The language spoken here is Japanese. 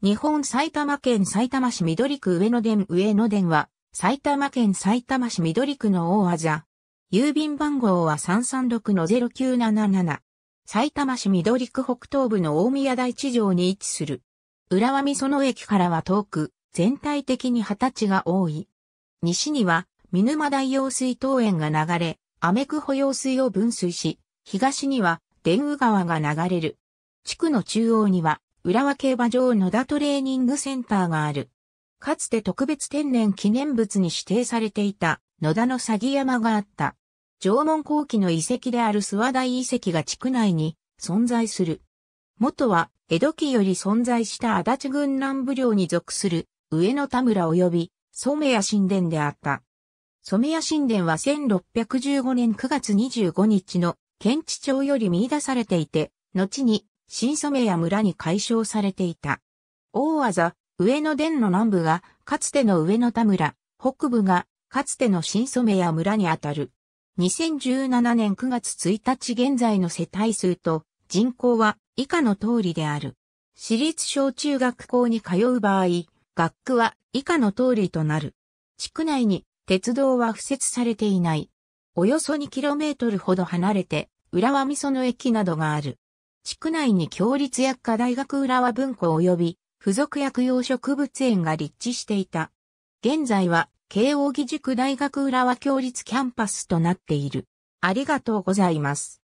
日本埼玉県埼玉市緑区上野電上野電は、埼玉県埼玉市緑区の大技。郵便番号は336-0977。埼玉市緑区北東部の大宮台地上に位置する。浦和美園駅からは遠く、全体的に二十歳が多い。西には、見沼大用水桃園が流れ、アメク保用水を分水し、東には、電雨川が流れる。地区の中央には、浦和競馬場野田トレーニングセンターがある。かつて特別天然記念物に指定されていた野田の鷺山があった。縄文後期の遺跡である諏訪大遺跡が地区内に存在する。元は江戸期より存在した足立軍南部領に属する上野田村及び染谷神殿であった。染谷神殿は1615年9月25日の県知庁より見出されていて、後に新染谷村に解消されていた。大技、上野殿の南部が、かつての上野田村、北部が、かつての新染谷村にあたる。2017年9月1日現在の世帯数と人口は以下の通りである。私立小中学校に通う場合、学区は以下の通りとなる。地区内に鉄道は付設されていない。およそ 2km ほど離れて、浦和噌の駅などがある。地区内に共立薬科大学浦和文庫及び付属薬用植物園が立地していた。現在は慶應義塾大学浦和共立キャンパスとなっている。ありがとうございます。